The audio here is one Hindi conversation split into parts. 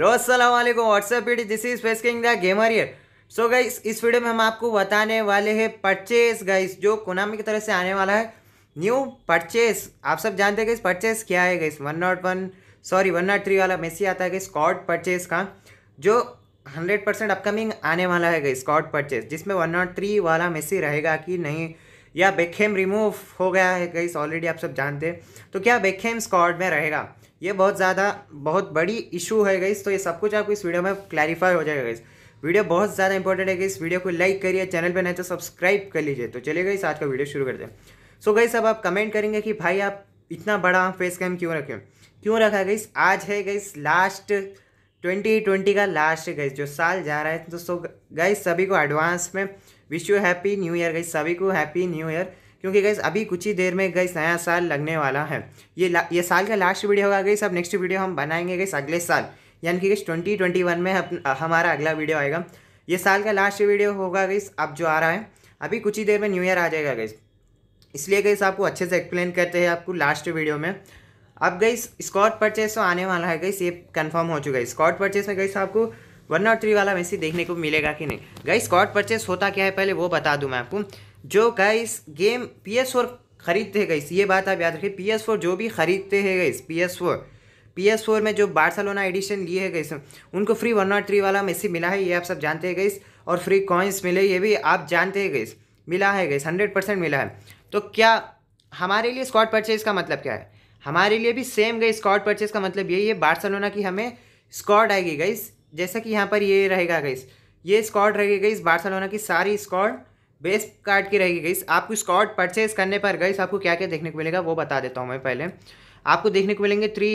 हेलो अस्सलाम वालेकुम what's up PD this is face king the gamer here so guys इस वीडियो में हम आपको बताने वाले हैं परचेस गाइस जो कोनामी की तरफ से आने वाला है न्यू परचेस आप सब जानते हैं गाइस परचेस क्या है guys one not one sorry one not three वाला मेसी आता है कि स्कॉट परचेस का जो हंड्रेड परसेंट अपकमिंग आने वाला है गाइस स्कॉट परचेस जिसमें वन नॉट थ्री वाला मेसी रहेगा कि नहीं या बेखेम रिमूव हो गया है गाइस ऑलरेडी आप सब जानते हैं तो क्या बेखेम स्कॉट में रहेगा ये बहुत ज़्यादा बहुत बड़ी इशू है गई तो ये सब कुछ आपको इस वीडियो में क्लैरिफाई हो जाएगा गई वीडियो बहुत ज़्यादा इंपॉर्टेंट है इस वीडियो को लाइक करिए चैनल पर नहीं तो सब्सक्राइब कर लीजिए तो चलिए गई आज का वीडियो शुरू करते हैं सो गई अब आप कमेंट करेंगे कि भाई आप इतना बड़ा फेस कैम क्यों रखें क्यों रखा गई आज है गई लास्ट ट्वेंटी ट्वेंटी का लास्ट गई जो साल जा रहा है तो सो गई सभी को एडवांस में wish you happy new year guys सभी को हैप्पी न्यू ईयर क्योंकि गैस अभी कुछ ही देर में गैस नया साल लगने वाला है ये ये साल का लास्ट वीडियो होगा गई अब नेक्स्ट वीडियो हम बनाएंगे गैस अगले साल यानी कि गैस ट्वेंटी ट्वेंटी वन में हमारा अगला वीडियो आएगा ये साल का लास्ट वीडियो होगा गैस अब जो आ रहा है अभी कुछ ही देर में न्यू ईयर आ जाएगा गैस इसलिए गैस आपको अच्छे से एक्सप्लेन करते हैं आपको लास्ट वीडियो में अब गई स्कॉट परचेस तो आने वाला है गई ये कन्फर्म हो चुका है स्कॉट परचेस में गई आपको वन नॉट थ्री वाला मैसेज देखने को मिलेगा कि नहीं गई स्कॉट परचेस होता क्या है पहले वो बता दूं मैं आपको जो गाइस गेम पी एस फोर खरीदते हैं गाइस ये बात आप याद रखिए पी एस फोर जो भी खरीदते हैं गाइस पी एस फोर पी एस फोर में जो बार्सलोना एडिशन लिए है गाइस उनको फ्री वन नॉट थ्री वाला मेसी मिला है ये आप सब जानते हैं गाइस और फ्री कॉइन्स मिले ये भी आप जानते हैं गाइस मिला है गाइस हंड्रेड परसेंट मिला है तो क्या हमारे लिए स्कॉट परचेज का मतलब क्या है हमारे लिए भी सेम गई स्कॉट परचेज का मतलब यही है बार्सलोना की हमें स्कॉट आएगी गाइस जैसा कि यहाँ पर ये रहेगा गई ये स्कॉट रहेगी गई बार्सलोना की सारी स्कॉट बेस कार्ड की रहेगी गई आपको स्कॉट परचेज करने पर गई आपको क्या क्या देखने को मिलेगा वो बता देता हूँ मैं पहले आपको देखने को मिलेंगे three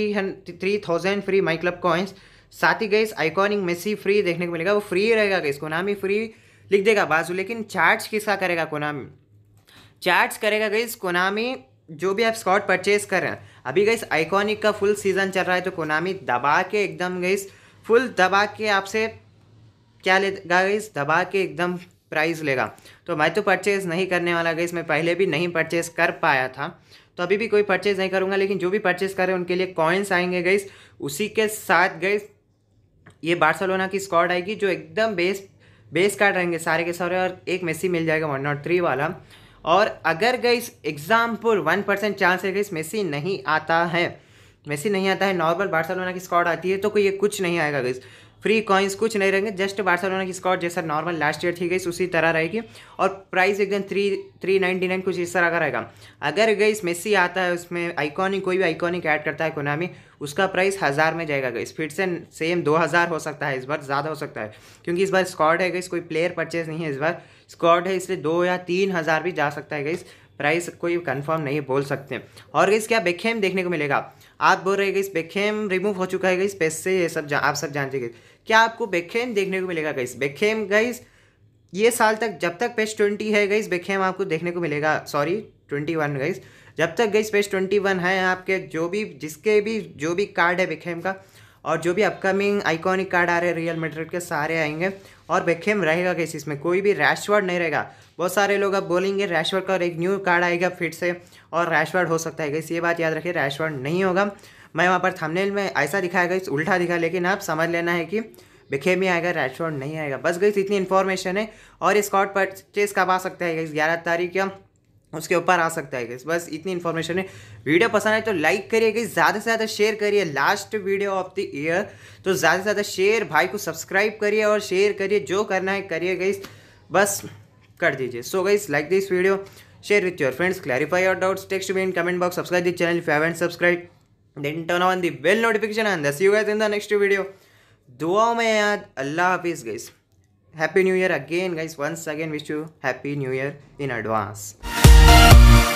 three thousand free my club coins साथ ही गई आइकॉनिक मेसी फ्री देखने को मिलेगा वो फ्री रहेगा गई ही फ्री लिख देगा बाजू लेकिन चार्ज किसका करेगा कोनामी चार्ज करेगा गई कोनामी जो भी आप स्कॉट परचेज कर रहे हैं अभी गई आइकॉनिक का फुल सीज़न चल रहा है तो कोनामी दबा के एकदम गई फुल दबा के आपसे क्या लेगा गई दबा के एकदम प्राइस लेगा तो मैं तो परचेज़ नहीं करने वाला गई मैं पहले भी नहीं परचेज़ कर पाया था तो अभी भी कोई परचेज़ नहीं करूँगा लेकिन जो भी परचेज़ करें उनके लिए कॉइन्स आएंगे गई उसी के साथ गई ये बार्सलोना की स्कॉड आएगी जो एकदम बेस बेस कार्ड रहेंगे सारे के सारे और एक मेसी मिल जाएगा वन नॉट थ्री वाला और अगर गई एग्जाम्पल वन परसेंट चांस है गई मेसी नहीं आता है मेसी नहीं आता है नॉर्मल बार्सलोना की स्कॉड आती है तो कोई ये कुछ नहीं आएगा गई फ्री कॉइन्स कुछ नहीं रहेंगे जस्ट बार्सलोना की स्कॉट जैसा नॉर्मल लास्ट ईयर थी गई उसी तरह रहेगी और प्राइस एकदम थ्री थ्री नाइनटी नाइन कुछ इस तरह का रहेगा अगर गई मेसी आता है उसमें आइकॉनिक कोई भी आइकॉनिक ऐड करता है कोनामी उसका प्राइस हज़ार में जाएगा गई फिर से सेम दो हज़ार हो सकता है इस बार ज़्यादा हो सकता है क्योंकि इस बार स्कॉट है गई कोई प्लेयर परचेज नहीं है इस बार स्कॉट है इसलिए दो या तीन हज़ार भी जा सकता है गई प्राइस कोई कंफर्म नहीं बोल सकते और गई क्या बेखेम देखने को मिलेगा आप बोल रहे गई बेखेम रिमूव हो चुका है गई पेस से ये सब आप सब जानते गई क्या आपको बेखेम देखने को मिलेगा गई बेखेम गई ये साल तक जब तक पेज ट्वेंटी है गई बेखेम आपको देखने को मिलेगा सॉरी ट्वेंटी वन जब तक गई पेज ट्वेंटी वन है आपके जो भी जिसके भी जो भी कार्ड है बेखेम का और जो भी अपकमिंग आइकॉनिक कार्ड आ रहे हैं रियल मेट्रेड के सारे आएंगे और बेखेम रहेगा कैसे इसमें कोई भी रैशवर्ड नहीं रहेगा बहुत सारे लोग अब बोलेंगे रैशवर्ड का एक न्यू कार्ड आएगा फिर से और रैशवर्ड हो सकता है कैसे ये बात याद रखिए रैशवर्ड नहीं होगा मैं वहाँ पर थमनेल में ऐसा दिखाएगा इस उल्टा दिखा लेकिन आप समझ लेना है कि बिखेम ही आएगा रैशवर्ड नहीं आएगा बस गई इतनी इन्फॉर्मेशन है और ये स्कॉट परचेज कब आ सकता है ग्यारह तारीख या उसके ऊपर आ सकता है बस इतनी इन्फॉर्मेशन है वीडियो पसंद आए तो लाइक करिए गई ज़्यादा से ज़्यादा शेयर करिए last video of the year तो ज़्यादा से ज़्यादा शेयर भाई को सब्सक्राइब करिए और शेयर करिए जो करना है करिए गई बस कर दीजिए so guys like this video share with your friends clarify your doubts text be in comment box subscribe this channel if and subscribe then turn on the bell notification and thus you guys in the next video दुआ में याद अल्लाह हाफिज़ guys happy new year again guys once again wish you happy new year in advance you